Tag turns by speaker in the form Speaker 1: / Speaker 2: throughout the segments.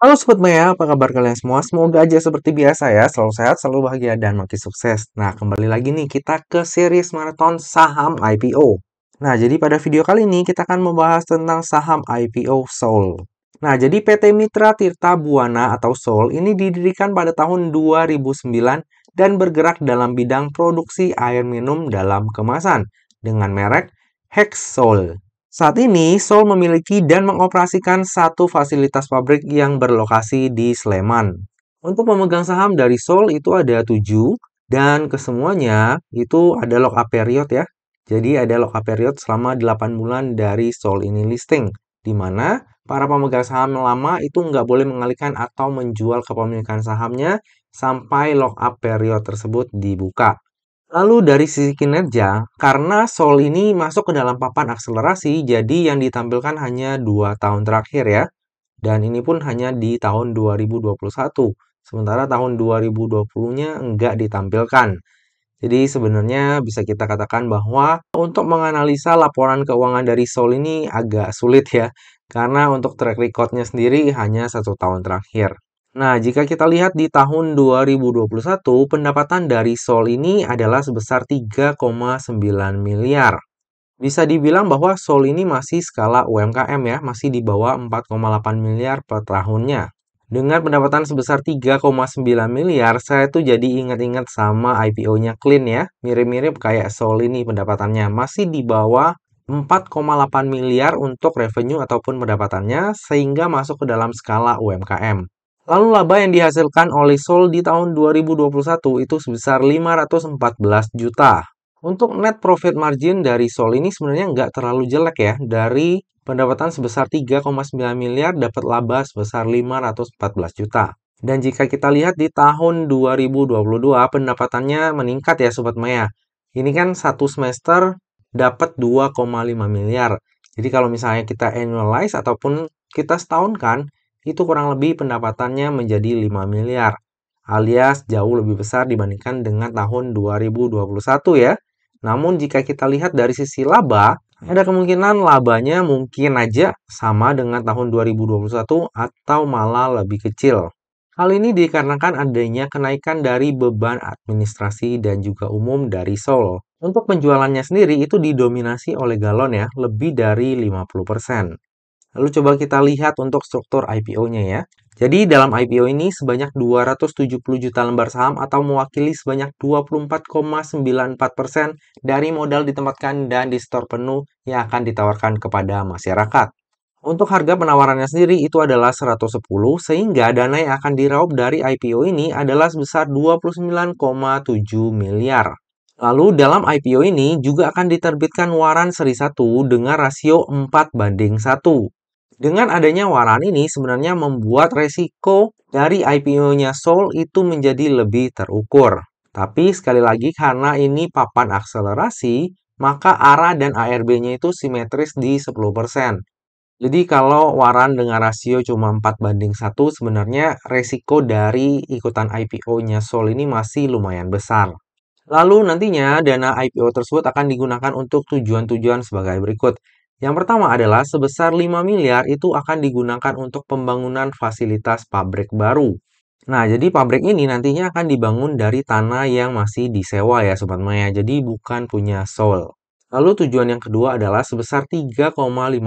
Speaker 1: Halo Sobat Maya, apa kabar kalian semua? Semoga aja seperti biasa ya, selalu sehat, selalu bahagia, dan makin sukses. Nah, kembali lagi nih kita ke series maraton saham IPO. Nah, jadi pada video kali ini kita akan membahas tentang saham IPO Seoul. Nah, jadi PT Mitra Tirta Buana atau Seoul ini didirikan pada tahun 2009 dan bergerak dalam bidang produksi air minum dalam kemasan dengan merek Hexol. Saat ini, Seoul memiliki dan mengoperasikan satu fasilitas pabrik yang berlokasi di Sleman. Untuk pemegang saham dari Seoul itu ada tujuh, dan kesemuanya itu ada lock up period ya. Jadi ada lock up period selama 8 bulan dari Seoul ini listing, di mana para pemegang saham lama itu nggak boleh mengalihkan atau menjual kepemilikan sahamnya sampai lock up period tersebut dibuka. Lalu dari sisi kinerja, karena Sol ini masuk ke dalam papan akselerasi, jadi yang ditampilkan hanya dua tahun terakhir ya. Dan ini pun hanya di tahun 2021. Sementara tahun 2020-nya enggak ditampilkan. Jadi sebenarnya bisa kita katakan bahwa untuk menganalisa laporan keuangan dari Sol ini agak sulit ya. Karena untuk track recordnya sendiri hanya satu tahun terakhir. Nah, jika kita lihat di tahun 2021, pendapatan dari Sol ini adalah sebesar 3,9 miliar. Bisa dibilang bahwa Sol ini masih skala UMKM ya, masih di bawah 4,8 miliar per tahunnya. Dengan pendapatan sebesar 3,9 miliar, saya tuh jadi ingat-ingat sama IPO-nya Clean ya. Mirip-mirip kayak Sol ini pendapatannya, masih di bawah 4,8 miliar untuk revenue ataupun pendapatannya sehingga masuk ke dalam skala UMKM. Lalu laba yang dihasilkan oleh Sol di tahun 2021 itu sebesar 514 juta. Untuk net profit margin dari Sol ini sebenarnya nggak terlalu jelek ya. Dari pendapatan sebesar 3,9 miliar dapat laba sebesar 514 juta. Dan jika kita lihat di tahun 2022 pendapatannya meningkat ya Sobat Maya. Ini kan satu semester dapat 2,5 miliar. Jadi kalau misalnya kita annualize ataupun kita setahunkan itu kurang lebih pendapatannya menjadi 5 miliar, alias jauh lebih besar dibandingkan dengan tahun 2021 ya. Namun jika kita lihat dari sisi laba, ada kemungkinan labanya mungkin aja sama dengan tahun 2021 atau malah lebih kecil. Hal ini dikarenakan adanya kenaikan dari beban administrasi dan juga umum dari Seoul. Untuk penjualannya sendiri itu didominasi oleh galon ya, lebih dari 50%. Lalu coba kita lihat untuk struktur IPO-nya ya. Jadi dalam IPO ini sebanyak 270 juta lembar saham atau mewakili sebanyak 24,94% dari modal ditempatkan dan di store penuh yang akan ditawarkan kepada masyarakat. Untuk harga penawarannya sendiri itu adalah 110 sehingga dana yang akan diraup dari IPO ini adalah sebesar 29,7 miliar. Lalu dalam IPO ini juga akan diterbitkan waran seri 1 dengan rasio 4 banding 1. Dengan adanya waran ini sebenarnya membuat resiko dari IPO-nya Soul itu menjadi lebih terukur. Tapi sekali lagi karena ini papan akselerasi, maka ARA dan ARB-nya itu simetris di 10%. Jadi kalau waran dengan rasio cuma 4 banding 1, sebenarnya resiko dari ikutan IPO-nya Sol ini masih lumayan besar. Lalu nantinya dana IPO tersebut akan digunakan untuk tujuan-tujuan sebagai berikut. Yang pertama adalah sebesar 5 miliar itu akan digunakan untuk pembangunan fasilitas pabrik baru. Nah, jadi pabrik ini nantinya akan dibangun dari tanah yang masih disewa ya Sobat Maya, jadi bukan punya Sol. Lalu tujuan yang kedua adalah sebesar 3,5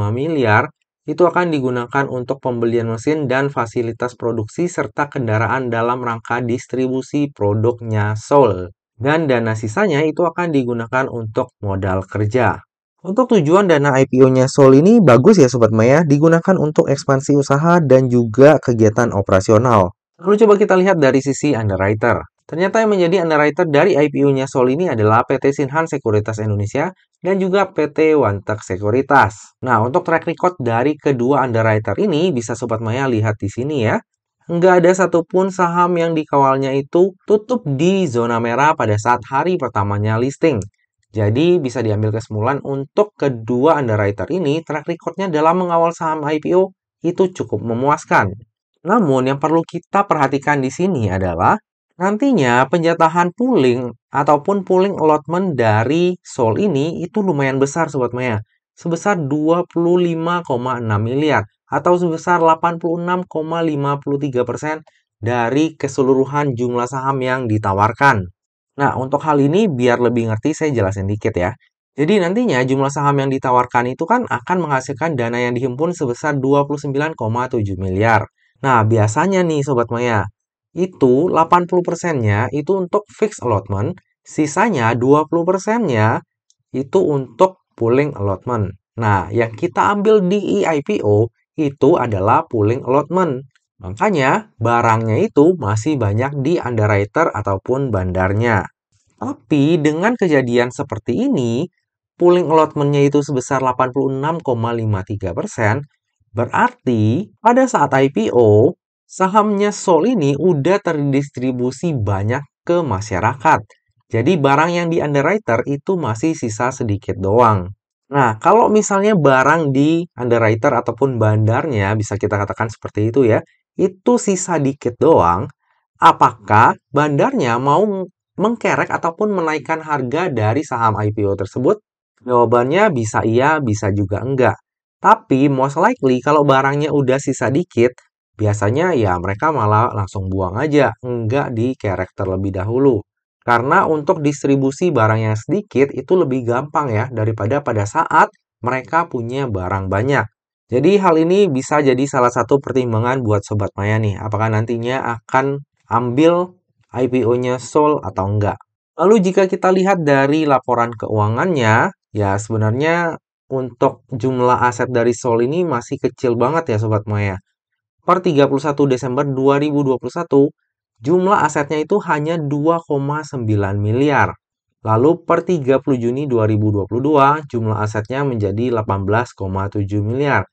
Speaker 1: miliar itu akan digunakan untuk pembelian mesin dan fasilitas produksi serta kendaraan dalam rangka distribusi produknya Sol. Dan dana sisanya itu akan digunakan untuk modal kerja. Untuk tujuan dana IPO-nya Sol ini bagus ya Sobat Maya, digunakan untuk ekspansi usaha dan juga kegiatan operasional. Lalu coba kita lihat dari sisi underwriter. Ternyata yang menjadi underwriter dari IPO-nya Sol ini adalah PT Sinhan Sekuritas Indonesia dan juga PT Wantek Sekuritas. Nah, untuk track record dari kedua underwriter ini bisa Sobat Maya lihat di sini ya nggak ada satupun saham yang dikawalnya itu tutup di zona merah pada saat hari pertamanya listing. Jadi bisa diambil kesimpulan untuk kedua underwriter ini track recordnya dalam mengawal saham IPO itu cukup memuaskan. Namun yang perlu kita perhatikan di sini adalah nantinya penjatahan pooling ataupun pooling allotment dari Sol ini itu lumayan besar sobat Maya. Sebesar 25,6 miliar atau sebesar 86,53 dari keseluruhan jumlah saham yang ditawarkan. Nah, untuk hal ini biar lebih ngerti saya jelasin dikit ya. Jadi nantinya jumlah saham yang ditawarkan itu kan akan menghasilkan dana yang dihimpun sebesar 29,7 miliar. Nah, biasanya nih Sobat Maya, itu 80%-nya itu untuk fixed allotment, sisanya 20%-nya itu untuk pooling allotment. Nah, yang kita ambil di EIPO itu adalah pooling allotment. Makanya, barangnya itu masih banyak di underwriter ataupun bandarnya. Tapi dengan kejadian seperti ini, pooling allotmentnya itu sebesar 86,53%, berarti pada saat IPO, sahamnya Sol ini udah terdistribusi banyak ke masyarakat. Jadi barang yang di underwriter itu masih sisa sedikit doang. Nah, kalau misalnya barang di underwriter ataupun bandarnya, bisa kita katakan seperti itu ya, itu sisa dikit doang, apakah bandarnya mau mengkerek ataupun menaikkan harga dari saham IPO tersebut? Jawabannya bisa iya, bisa juga enggak. Tapi most likely kalau barangnya udah sisa dikit, biasanya ya mereka malah langsung buang aja, enggak dikerek terlebih dahulu. Karena untuk distribusi barang yang sedikit itu lebih gampang ya daripada pada saat mereka punya barang banyak. Jadi hal ini bisa jadi salah satu pertimbangan buat sobat maya nih, apakah nantinya akan ambil IPO-nya Sol atau enggak. Lalu jika kita lihat dari laporan keuangannya, ya sebenarnya untuk jumlah aset dari Sol ini masih kecil banget ya sobat maya. Per 31 Desember 2021, jumlah asetnya itu hanya 2,9 miliar. Lalu per 30 Juni 2022, jumlah asetnya menjadi 18,7 miliar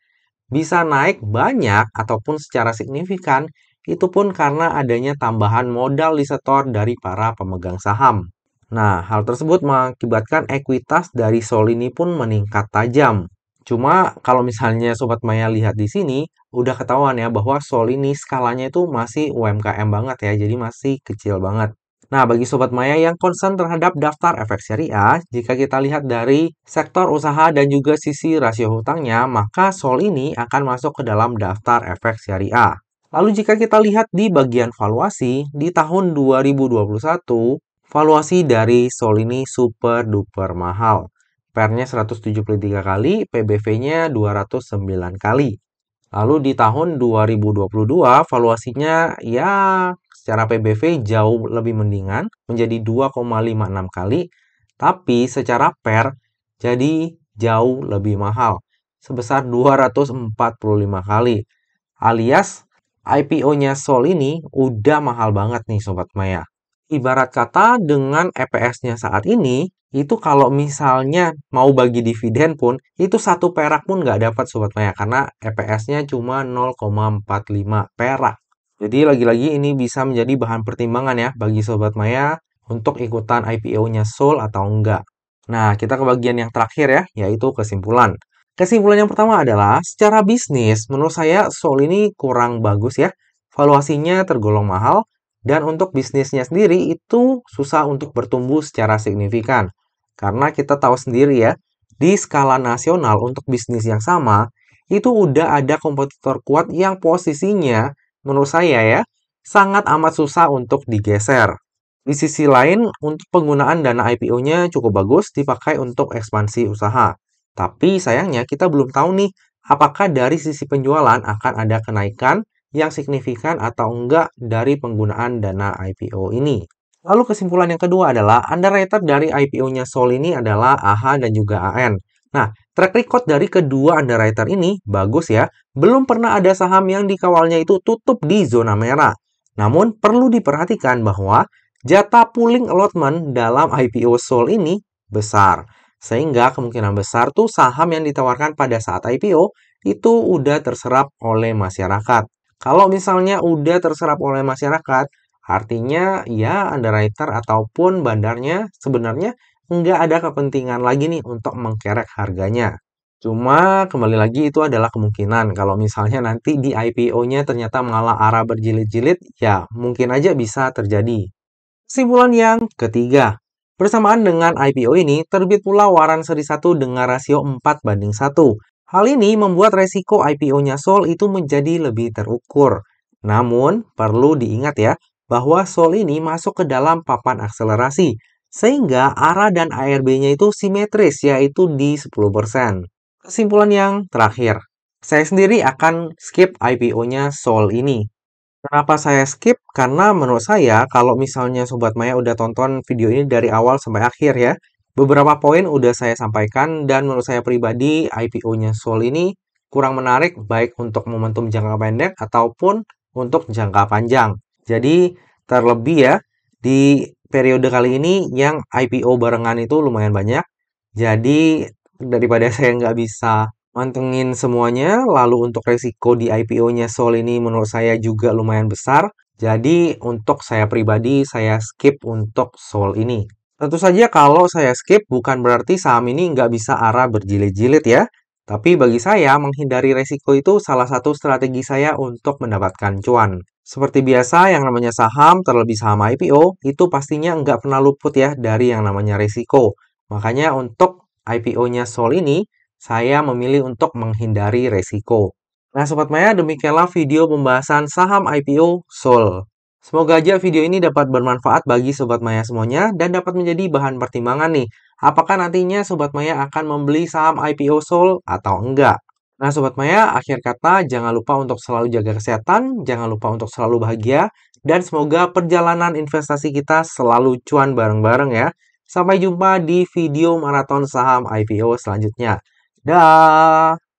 Speaker 1: bisa naik banyak ataupun secara signifikan itu pun karena adanya tambahan modal disetor dari para pemegang saham. Nah, hal tersebut mengakibatkan ekuitas dari Solini pun meningkat tajam. Cuma kalau misalnya Sobat Maya lihat di sini, udah ketahuan ya bahwa Solini skalanya itu masih UMKM banget ya, jadi masih kecil banget. Nah, bagi sobat maya yang concern terhadap daftar efek syariah, jika kita lihat dari sektor usaha dan juga sisi rasio hutangnya, maka Sol ini akan masuk ke dalam daftar efek syariah. Lalu jika kita lihat di bagian valuasi, di tahun 2021, valuasi dari Sol ini super duper mahal. PER-nya 173 kali, PBV-nya 209 kali. Lalu di tahun 2022 valuasinya ya secara PBV jauh lebih mendingan menjadi 2,56 kali, tapi secara per jadi jauh lebih mahal sebesar 245 kali. Alias IPO-nya Sol ini udah mahal banget nih sobat Maya. Ibarat kata dengan EPS-nya saat ini, itu kalau misalnya mau bagi dividen pun, itu satu perak pun nggak dapat Sobat Maya, karena EPS-nya cuma 0,45 perak. Jadi lagi-lagi ini bisa menjadi bahan pertimbangan ya bagi Sobat Maya untuk ikutan IPO-nya Soul atau enggak. Nah, kita ke bagian yang terakhir ya, yaitu kesimpulan. Kesimpulan yang pertama adalah, secara bisnis, menurut saya Soul ini kurang bagus ya. Valuasinya tergolong mahal, dan untuk bisnisnya sendiri itu susah untuk bertumbuh secara signifikan. Karena kita tahu sendiri ya, di skala nasional untuk bisnis yang sama, itu udah ada kompetitor kuat yang posisinya menurut saya ya, sangat amat susah untuk digeser. Di sisi lain, untuk penggunaan dana IPO-nya cukup bagus dipakai untuk ekspansi usaha. Tapi sayangnya kita belum tahu nih apakah dari sisi penjualan akan ada kenaikan yang signifikan atau enggak dari penggunaan dana IPO ini. Lalu kesimpulan yang kedua adalah underrated dari IPO-nya Sol ini adalah AHA dan juga AN. Nah, track record dari kedua underwriter ini bagus ya. Belum pernah ada saham yang dikawalnya itu tutup di zona merah. Namun, perlu diperhatikan bahwa jatah pooling allotment dalam IPO Seoul ini besar. Sehingga kemungkinan besar tuh saham yang ditawarkan pada saat IPO itu udah terserap oleh masyarakat. Kalau misalnya udah terserap oleh masyarakat, artinya ya underwriter ataupun bandarnya sebenarnya nggak ada kepentingan lagi nih untuk mengkerek harganya. Cuma kembali lagi itu adalah kemungkinan kalau misalnya nanti di IPO-nya ternyata mengalah arah berjilid-jilid, ya mungkin aja bisa terjadi. Kesimpulan yang ketiga, bersamaan dengan IPO ini terbit pula waran seri 1 dengan rasio 4 banding 1. Hal ini membuat resiko IPO-nya Sol itu menjadi lebih terukur. Namun, perlu diingat ya, bahwa Sol ini masuk ke dalam papan akselerasi, sehingga ARA dan ARB-nya itu simetris, yaitu di 10%. Kesimpulan yang terakhir, saya sendiri akan skip IPO-nya Sol ini. Kenapa saya skip? Karena menurut saya, kalau misalnya Sobat Maya udah tonton video ini dari awal sampai akhir ya, beberapa poin udah saya sampaikan dan menurut saya pribadi IPO-nya Sol ini kurang menarik baik untuk momentum jangka pendek ataupun untuk jangka panjang. Jadi terlebih ya, di periode kali ini yang IPO barengan itu lumayan banyak. Jadi daripada saya nggak bisa mantengin semuanya, lalu untuk resiko di IPO-nya Sol ini menurut saya juga lumayan besar. Jadi untuk saya pribadi saya skip untuk Sol ini. Tentu saja kalau saya skip bukan berarti saham ini nggak bisa arah berjilid-jilid ya. Tapi bagi saya, menghindari resiko itu salah satu strategi saya untuk mendapatkan cuan. Seperti biasa, yang namanya saham, terlebih saham IPO, itu pastinya nggak pernah luput ya dari yang namanya risiko. Makanya untuk IPO-nya Sol ini, saya memilih untuk menghindari risiko. Nah, Sobat Maya, demikianlah video pembahasan saham IPO Sol. Semoga aja video ini dapat bermanfaat bagi Sobat Maya semuanya dan dapat menjadi bahan pertimbangan nih. Apakah nantinya Sobat Maya akan membeli saham IPO Sol atau enggak? Nah, Sobat Maya, akhir kata jangan lupa untuk selalu jaga kesehatan, jangan lupa untuk selalu bahagia, dan semoga perjalanan investasi kita selalu cuan bareng-bareng ya. Sampai jumpa di video maraton saham IPO selanjutnya. Dah.